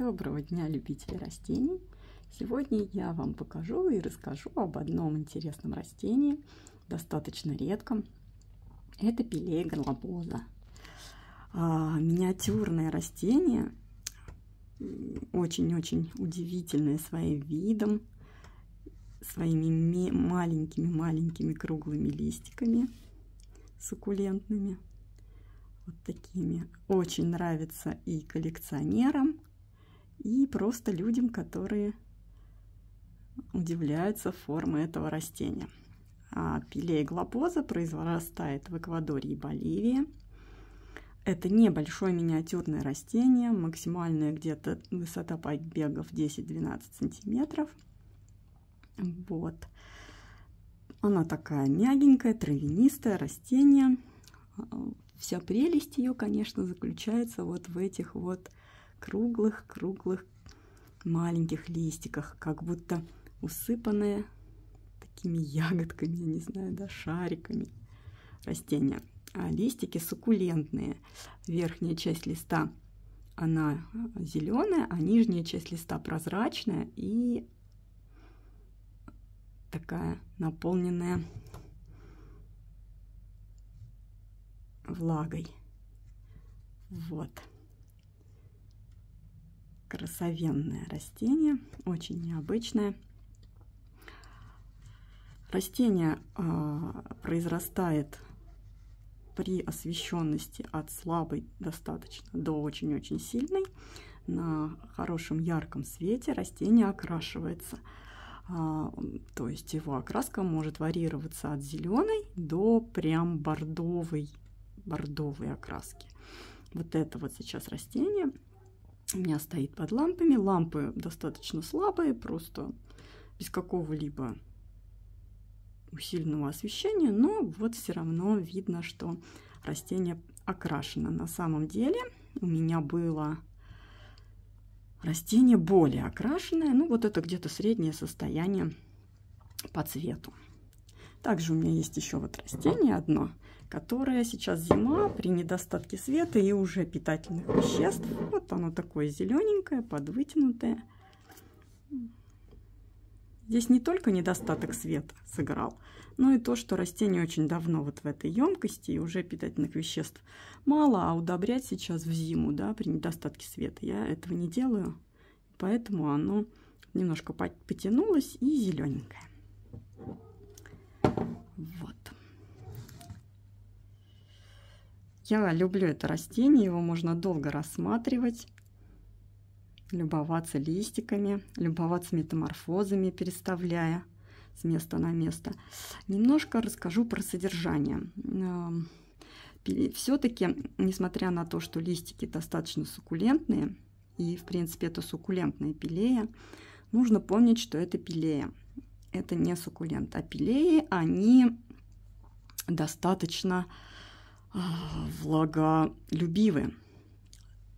Доброго дня, любители растений! Сегодня я вам покажу и расскажу об одном интересном растении, достаточно редком. Это пилей горлобоза. А, миниатюрное растение, очень-очень удивительное своим видом, своими маленькими-маленькими круглыми листиками суккулентными. Вот такими. Очень нравится и коллекционерам, и просто людям, которые удивляются формы этого растения. А пилея глобоза произрастает в Эквадоре и Боливии. Это небольшое миниатюрное растение, максимальная где-то высота побегов 10-12 сантиметров. Вот. Она такая мягенькая, травянистое растение. Вся прелесть ее, конечно, заключается вот в этих вот круглых-круглых маленьких листиках, как будто усыпанные такими ягодками, я не знаю, да, шариками растения. А листики суккулентные. Верхняя часть листа, она э, зеленая, а нижняя часть листа прозрачная и такая наполненная влагой. Вот красовенное растение, очень необычное. Растение э, произрастает при освещенности от слабой достаточно до очень-очень сильной. На хорошем ярком свете растение окрашивается. А, то есть его окраска может варьироваться от зеленой до прям бордовой, бордовой окраски. Вот это вот сейчас растение у меня стоит под лампами. Лампы достаточно слабые, просто без какого-либо усиленного освещения, но вот все равно видно, что растение окрашено. На самом деле у меня было растение более окрашенное, ну вот это где-то среднее состояние по цвету. Также у меня есть еще вот растение одно, которое сейчас зима при недостатке света и уже питательных веществ. Вот оно такое зелененькое, подвытянутое. Здесь не только недостаток света сыграл, но и то, что растение очень давно вот в этой емкости и уже питательных веществ мало, а удобрять сейчас в зиму, да, при недостатке света я этого не делаю, поэтому оно немножко потянулось и зелененькое. Вот. Я люблю это растение, его можно долго рассматривать, любоваться листиками, любоваться метаморфозами, переставляя с места на место. Немножко расскажу про содержание. Эм, Все-таки, несмотря на то, что листики достаточно суккулентные, и, в принципе, это суккулентная пилея, нужно помнить, что это пилея это не суккулент. Апилеи, они достаточно а, влаголюбивы.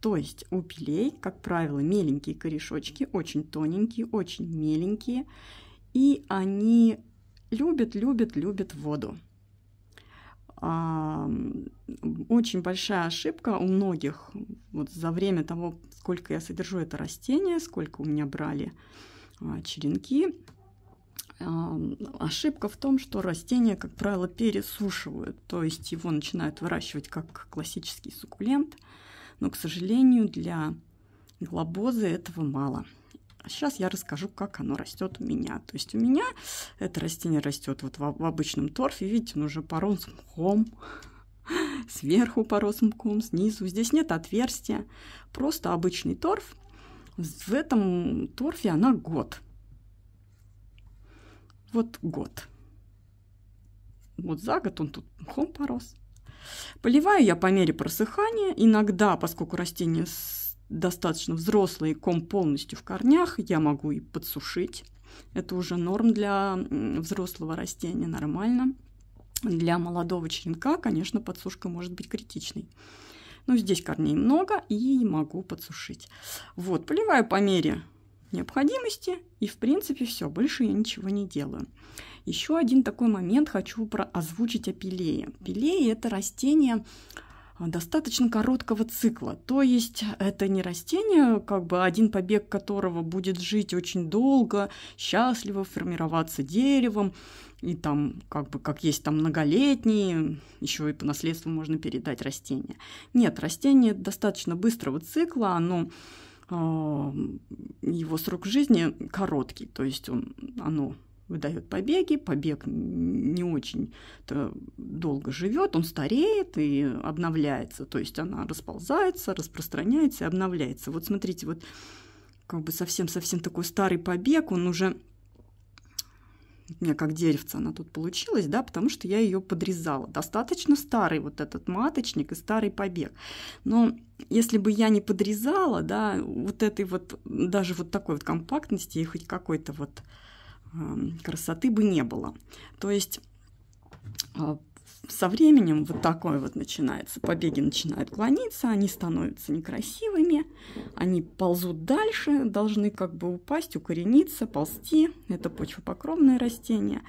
То есть у пилей, как правило, меленькие корешочки, очень тоненькие, очень меленькие, и они любят, любят, любят воду. Очень большая ошибка у многих вот за время того, сколько я содержу это растение, сколько у меня брали а, черенки, Ошибка в том, что растения, как правило, пересушивают, то есть его начинают выращивать как классический суккулент, но, к сожалению, для глобозы этого мало. Сейчас я расскажу, как оно растет у меня. То есть у меня это растение растет вот в, в обычном торфе, видите, он уже порос мхом, сверху порос мхом, снизу. Здесь нет отверстия, просто обычный торф. В этом торфе она год вот год. Вот за год он тут мхом порос. Поливаю я по мере просыхания. Иногда, поскольку растение достаточно взрослое и ком полностью в корнях, я могу и подсушить. Это уже норм для взрослого растения, нормально. Для молодого черенка, конечно, подсушка может быть критичной. Но здесь корней много и могу подсушить. Вот, поливаю по мере необходимости. И, в принципе, все, больше я ничего не делаю. Еще один такой момент хочу про озвучить о пилее. Пилее – это растение а, достаточно короткого цикла. То есть это не растение, как бы один побег которого будет жить очень долго, счастливо формироваться деревом, и там как бы как есть там многолетние, еще и по наследству можно передать растение Нет, растение достаточно быстрого цикла, оно а, его срок жизни короткий, то есть он, оно выдает побеги, побег не очень долго живет, он стареет и обновляется, то есть она расползается, распространяется и обновляется. Вот смотрите, вот как бы совсем-совсем такой старый побег, он уже меня как деревца она тут получилась, да, потому что я ее подрезала. Достаточно старый вот этот маточник и старый побег. Но если бы я не подрезала, да, вот этой вот, даже вот такой вот компактности и хоть какой-то вот эм, красоты бы не было. То есть э, со временем вот такое вот начинается. Побеги начинают клониться, они становятся некрасивыми, они ползут дальше, должны как бы упасть, укорениться, ползти. Это почвопокровное растение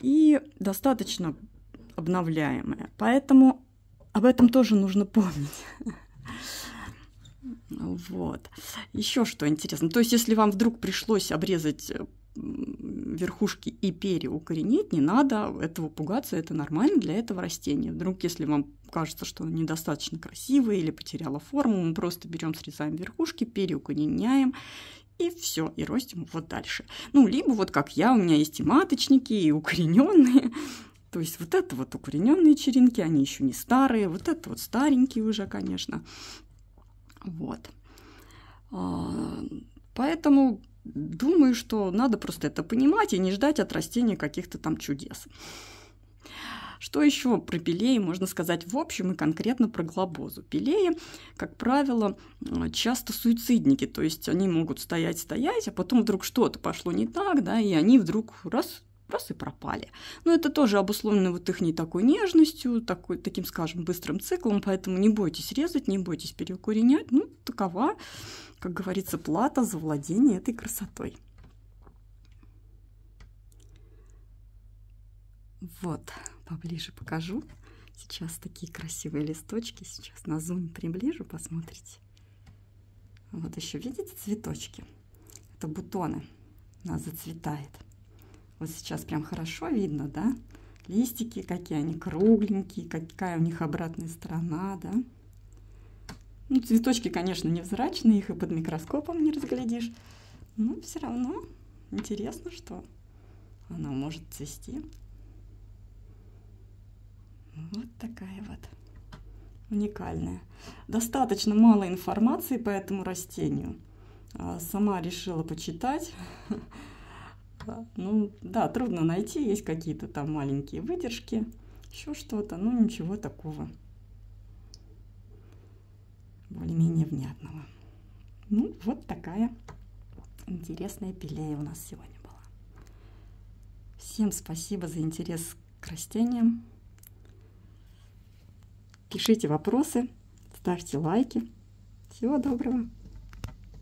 и достаточно обновляемое. Поэтому об этом тоже нужно помнить. Вот. Еще что интересно. То есть, если вам вдруг пришлось обрезать верхушки и перья укоренить, не надо этого пугаться, это нормально для этого растения. Вдруг, если вам кажется, что оно недостаточно красивое или потеряла форму, мы просто берем, срезаем верхушки, перья укореняем и все, и ростим вот дальше. Ну, либо вот как я, у меня есть и маточники, и укорененные. То есть вот это вот укорененные черенки, они еще не старые, вот это вот старенькие уже, конечно. Вот. А, поэтому думаю, что надо просто это понимать и не ждать от растения каких-то там чудес. Что еще про пилеи можно сказать в общем и конкретно про глобозу? Пилеи, как правило, часто суицидники, то есть они могут стоять-стоять, а потом вдруг что-то пошло не так, да, и они вдруг раз раз и пропали. Но это тоже обусловлено вот их не такой нежностью, такой, таким, скажем, быстрым циклом, поэтому не бойтесь резать, не бойтесь переукоренять. Ну, такова, как говорится, плата за владение этой красотой. Вот, поближе покажу. Сейчас такие красивые листочки. Сейчас на зум приближу, посмотрите. Вот еще, видите, цветочки? Это бутоны. Она зацветает. Вот сейчас прям хорошо видно, да? Листики, какие они кругленькие, какая у них обратная сторона, да? Ну, цветочки, конечно, невзрачные, их и под микроскопом не разглядишь. Но все равно интересно, что она может цвести. Вот такая вот уникальная. Достаточно мало информации по этому растению. А, сама решила почитать. привыкла. Ну да, трудно найти, есть какие-то там маленькие выдержки, еще что-то, но ну ничего такого более-менее внятного. Ну, вот такая интересная пилея у нас сегодня была. Всем спасибо за интерес к растениям. Пишите вопросы, ставьте лайки. Всего доброго!